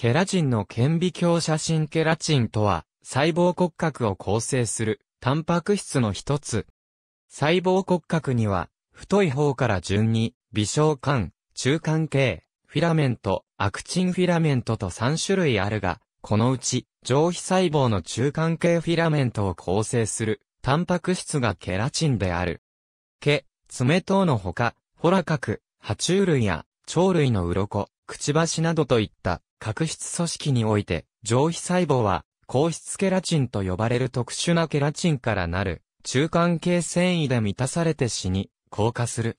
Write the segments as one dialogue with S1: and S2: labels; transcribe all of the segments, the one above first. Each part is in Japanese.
S1: ケラチンの顕微鏡写真ケラチンとは、細胞骨格を構成する、タンパク質の一つ。細胞骨格には、太い方から順に、微小管、中間系、フィラメント、アクチンフィラメントと3種類あるが、このうち、上皮細胞の中間系フィラメントを構成する、タンパク質がケラチンである。毛、爪等のほか、ホラカ爬虫類や、鳥類の鱗、くちばしなどといった角質組織において、上皮細胞は、硬質ケラチンと呼ばれる特殊なケラチンからなる、中間系繊維で満たされて死に、硬化する。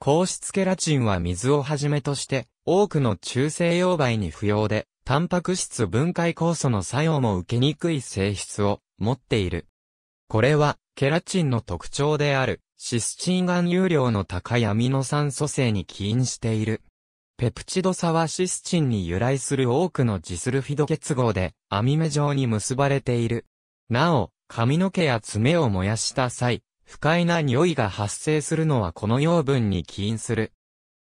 S1: 硬質ケラチンは水をはじめとして、多くの中性溶媒に不要で、タンパク質分解酵素の作用も受けにくい性質を持っている。これは、ケラチンの特徴である、シスチン含有量の高いアミノ酸素性に起因している。ペプチドサはシスチンに由来する多くのジスルフィド結合で網目状に結ばれている。なお、髪の毛や爪を燃やした際、不快な匂いが発生するのはこの養分に起因する。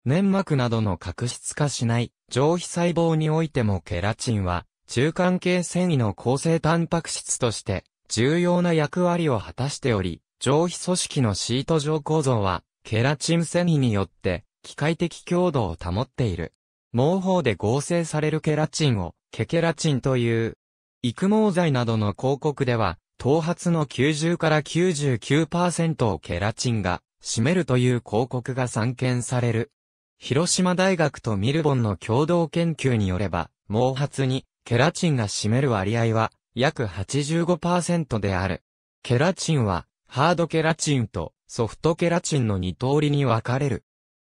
S1: 粘膜などの角質化しない上皮細胞においてもケラチンは中間系繊維の構成タンパク質として重要な役割を果たしており、上皮組織のシート状構造はケラチン繊維によって機械的強度を保っている。毛包で合成されるケラチンを、ケケラチンという。育毛剤などの広告では、頭髪の90から99%をケラチンが占めるという広告が散見される。広島大学とミルボンの共同研究によれば、毛髪にケラチンが占める割合は約85%である。ケラチンはハードケラチンとソフトケラチンの二通りに分かれる。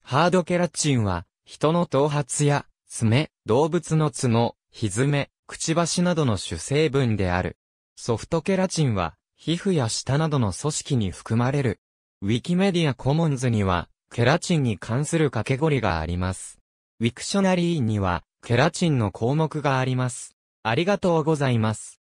S1: ハードケラチンは、人の頭髪や、爪、動物の角、ひずめ、くちばしなどの主成分である。ソフトケラチンは、皮膚や舌などの組織に含まれる。ウィキメディアコモンズには、ケラチンに関するカケゴリがあります。ウィクショナリーには、ケラチンの項目があります。ありがとうございます。